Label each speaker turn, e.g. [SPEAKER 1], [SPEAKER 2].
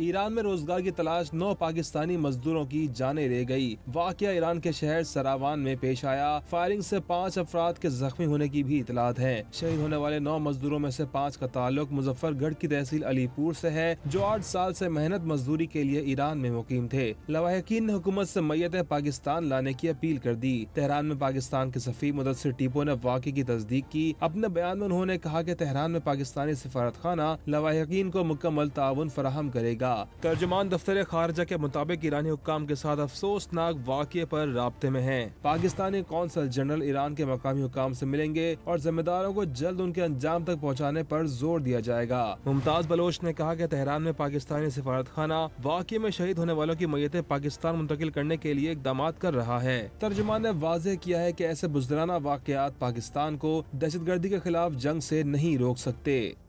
[SPEAKER 1] Iran में रोजगार की तलाश नौ पाकिस्तानी मजदूरों की जाने ले गई वाक ईरान के शहर सरावान में पेश आया फायरिंग से पाँच अफराद के जख्मी होने की भी इतलात है शहीद होने वाले नौ मजदूरों में से पाँच का ताल्लुक मुजफ्फरगढ़ की तहसील अलीपुर से है जो आठ साल से मेहनत मजदूरी के लिए ईरान में मुकीम थे लवाहकिन ने हुकूमत से मैतें पाकिस्तान लाने की अपील कर दी तेहरान में पाकिस्तान के सफी मुदसर टीपो ने वाक़े की तस्दीक की अपने बयान में उन्होंने कहा की तेहरान में पाकिस्तानी सिफारत खाना लवाहकिन को मुकम्मल ताउन फराहम करेगा मिलेगा तर्जुमान दफ्तर खारजा के मुताबिक ईरानी हुकाम के साथ अफसोसनाक वाक्य पर रबते में है पाकिस्तानी कौंसल जनरल ईरान के मकामी हुकाम ऐसी मिलेंगे और जिम्मेदारों को जल्द उनके अंजाम तक पहुँचाने आरोप जोर दिया जाएगा मुमताज बलोच ने कहा की तेहरान में पाकिस्तानी सिफारत खाना वाक्य में शहीद होने वालों की मैतें पाकिस्तान मुंतकिल करने के लिए इकदाम कर रहा है तर्जुमान ने वाजह किया है की ऐसे बुजराना वाकयात पाकिस्तान को दहशत गर्दी के खिलाफ जंग से नहीं रोक सकते